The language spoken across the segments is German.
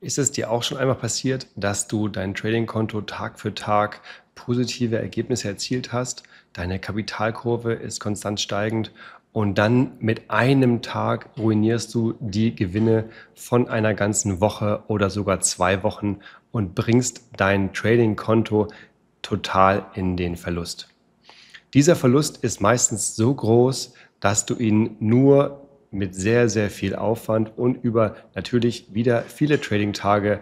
Ist es dir auch schon einmal passiert, dass du dein Trading-Konto Tag für Tag positive Ergebnisse erzielt hast, deine Kapitalkurve ist konstant steigend und dann mit einem Tag ruinierst du die Gewinne von einer ganzen Woche oder sogar zwei Wochen und bringst dein Trading-Konto total in den Verlust. Dieser Verlust ist meistens so groß, dass du ihn nur mit sehr, sehr viel Aufwand und über natürlich wieder viele Trading-Tage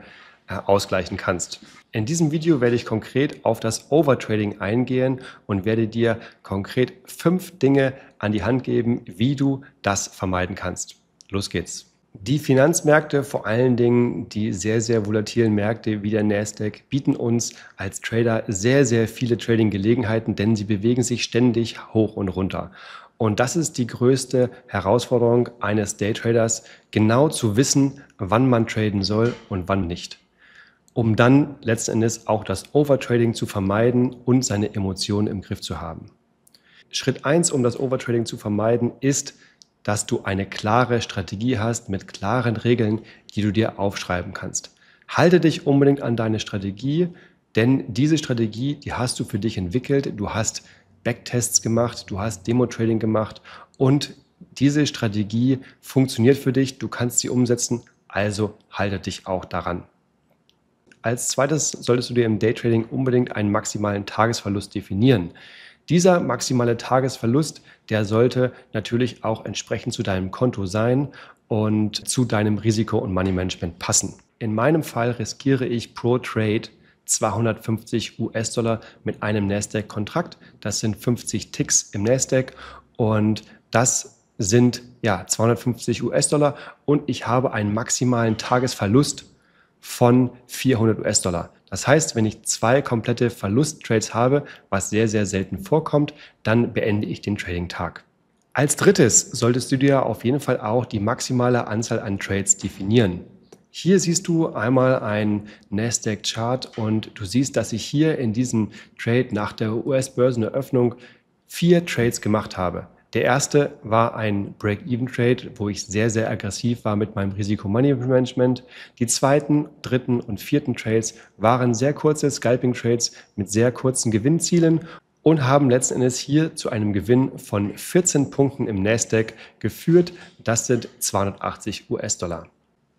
äh, ausgleichen kannst. In diesem Video werde ich konkret auf das Overtrading eingehen und werde dir konkret fünf Dinge an die Hand geben, wie du das vermeiden kannst. Los geht's. Die Finanzmärkte, vor allen Dingen die sehr, sehr volatilen Märkte wie der Nasdaq, bieten uns als Trader sehr, sehr viele Trading-Gelegenheiten, denn sie bewegen sich ständig hoch und runter. Und das ist die größte Herausforderung eines Daytraders, genau zu wissen, wann man traden soll und wann nicht. Um dann letzten Endes auch das Overtrading zu vermeiden und seine Emotionen im Griff zu haben. Schritt eins, um das Overtrading zu vermeiden, ist, dass du eine klare Strategie hast mit klaren Regeln, die du dir aufschreiben kannst. Halte dich unbedingt an deine Strategie, denn diese Strategie, die hast du für dich entwickelt. Du hast Backtests gemacht, du hast Demo-Trading gemacht und diese Strategie funktioniert für dich, du kannst sie umsetzen, also halte dich auch daran. Als zweites solltest du dir im Daytrading unbedingt einen maximalen Tagesverlust definieren. Dieser maximale Tagesverlust, der sollte natürlich auch entsprechend zu deinem Konto sein und zu deinem Risiko- und Money-Management passen. In meinem Fall riskiere ich pro Trade 250 US-Dollar mit einem Nasdaq-Kontrakt. Das sind 50 Ticks im Nasdaq und das sind ja 250 US-Dollar und ich habe einen maximalen Tagesverlust von 400 US-Dollar. Das heißt, wenn ich zwei komplette Verlusttrades habe, was sehr, sehr selten vorkommt, dann beende ich den Trading-Tag. Als drittes solltest du dir auf jeden Fall auch die maximale Anzahl an Trades definieren. Hier siehst du einmal einen Nasdaq-Chart und du siehst, dass ich hier in diesem Trade nach der US-Börseneröffnung vier Trades gemacht habe. Der erste war ein Break-Even-Trade, wo ich sehr, sehr aggressiv war mit meinem Risikomanagement. Die zweiten, dritten und vierten Trades waren sehr kurze Scalping-Trades mit sehr kurzen Gewinnzielen und haben letzten Endes hier zu einem Gewinn von 14 Punkten im Nasdaq geführt. Das sind 280 US-Dollar.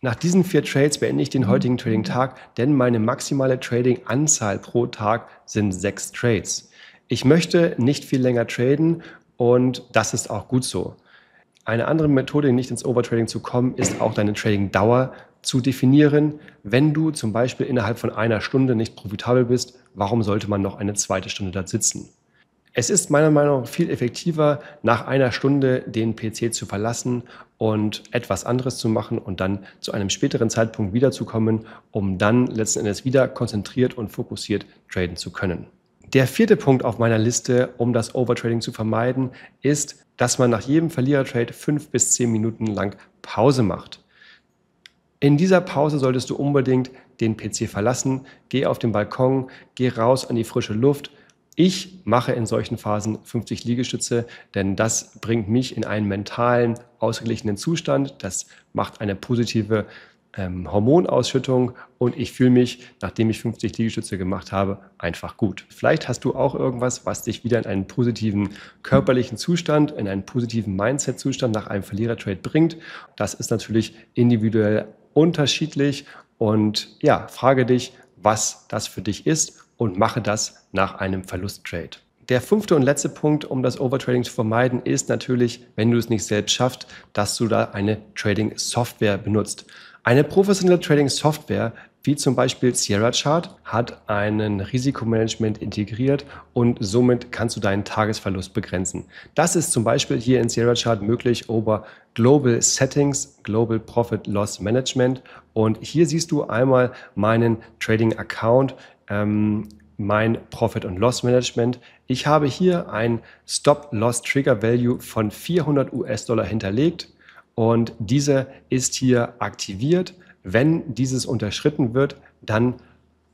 Nach diesen vier Trades beende ich den mhm. heutigen Trading-Tag, denn meine maximale Trading-Anzahl pro Tag sind sechs Trades. Ich möchte nicht viel länger traden und das ist auch gut so. Eine andere Methode, nicht ins Overtrading zu kommen, ist auch deine Trading-Dauer zu definieren. Wenn du zum Beispiel innerhalb von einer Stunde nicht profitabel bist, warum sollte man noch eine zweite Stunde da sitzen? Es ist meiner Meinung nach viel effektiver, nach einer Stunde den PC zu verlassen und etwas anderes zu machen und dann zu einem späteren Zeitpunkt wiederzukommen, um dann letzten Endes wieder konzentriert und fokussiert traden zu können. Der vierte Punkt auf meiner Liste, um das Overtrading zu vermeiden, ist, dass man nach jedem Verlierertrade fünf bis zehn Minuten lang Pause macht. In dieser Pause solltest du unbedingt den PC verlassen, geh auf den Balkon, geh raus an die frische Luft, ich mache in solchen Phasen 50 Liegestütze, denn das bringt mich in einen mentalen, ausgeglichenen Zustand. Das macht eine positive ähm, Hormonausschüttung und ich fühle mich, nachdem ich 50 Liegestütze gemacht habe, einfach gut. Vielleicht hast du auch irgendwas, was dich wieder in einen positiven körperlichen Zustand, in einen positiven Mindset-Zustand nach einem Verlierertrade bringt. Das ist natürlich individuell unterschiedlich und ja, frage dich, was das für dich ist und mache das nach einem Verlusttrade. Der fünfte und letzte Punkt, um das Overtrading zu vermeiden, ist natürlich, wenn du es nicht selbst schaffst, dass du da eine Trading-Software benutzt. Eine professionelle Trading-Software wie zum Beispiel Sierra Chart hat einen Risikomanagement integriert und somit kannst du deinen Tagesverlust begrenzen. Das ist zum Beispiel hier in Sierra Chart möglich über Global Settings, Global Profit Loss Management. Und hier siehst du einmal meinen Trading Account. Ähm, mein Profit- und Loss-Management. Ich habe hier ein Stop-Loss-Trigger-Value von 400 US-Dollar hinterlegt und diese ist hier aktiviert. Wenn dieses unterschritten wird, dann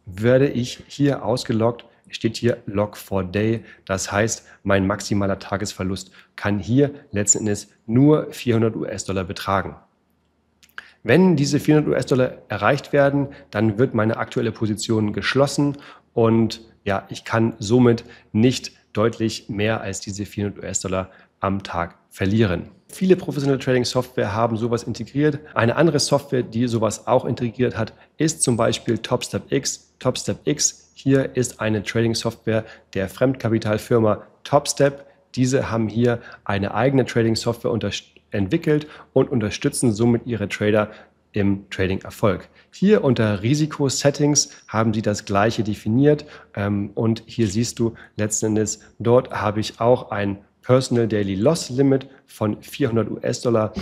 werde ich hier ausgeloggt steht hier Log for Day. Das heißt, mein maximaler Tagesverlust kann hier letzten Endes nur 400 US-Dollar betragen. Wenn diese 400 US-Dollar erreicht werden, dann wird meine aktuelle Position geschlossen und ja, ich kann somit nicht deutlich mehr als diese 400 US-Dollar am Tag verlieren. Viele professionelle Trading-Software haben sowas integriert. Eine andere Software, die sowas auch integriert hat, ist zum Beispiel TopStep X. TopStep X hier ist eine Trading-Software der Fremdkapitalfirma TopStep. Diese haben hier eine eigene Trading-Software entwickelt und unterstützen somit ihre Trader im Trading-Erfolg. Hier unter Risiko-Settings haben sie das gleiche definiert ähm, und hier siehst du letzten Endes, dort habe ich auch ein Personal Daily Loss Limit von 400 US-Dollar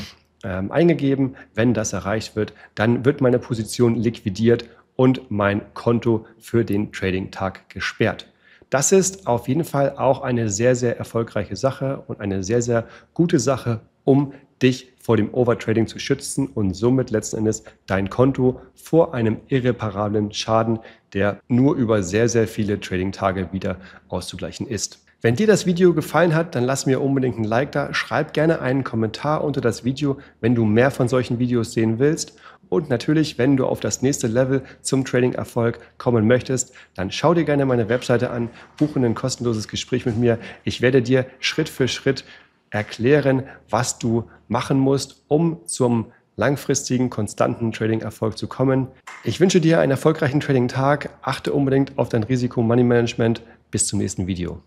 ähm, eingegeben. Wenn das erreicht wird, dann wird meine Position liquidiert und mein Konto für den Trading-Tag gesperrt. Das ist auf jeden Fall auch eine sehr, sehr erfolgreiche Sache und eine sehr, sehr gute Sache, um dich vor dem Overtrading zu schützen und somit letzten Endes dein Konto vor einem irreparablen Schaden, der nur über sehr, sehr viele Trading-Tage wieder auszugleichen ist. Wenn dir das Video gefallen hat, dann lass mir unbedingt ein Like da, schreib gerne einen Kommentar unter das Video, wenn du mehr von solchen Videos sehen willst. Und natürlich, wenn du auf das nächste Level zum Trading-Erfolg kommen möchtest, dann schau dir gerne meine Webseite an, buche ein kostenloses Gespräch mit mir. Ich werde dir Schritt für Schritt erklären, was du machen musst, um zum langfristigen, konstanten Trading-Erfolg zu kommen. Ich wünsche dir einen erfolgreichen Trading-Tag. Achte unbedingt auf dein Risiko-Money-Management. Bis zum nächsten Video.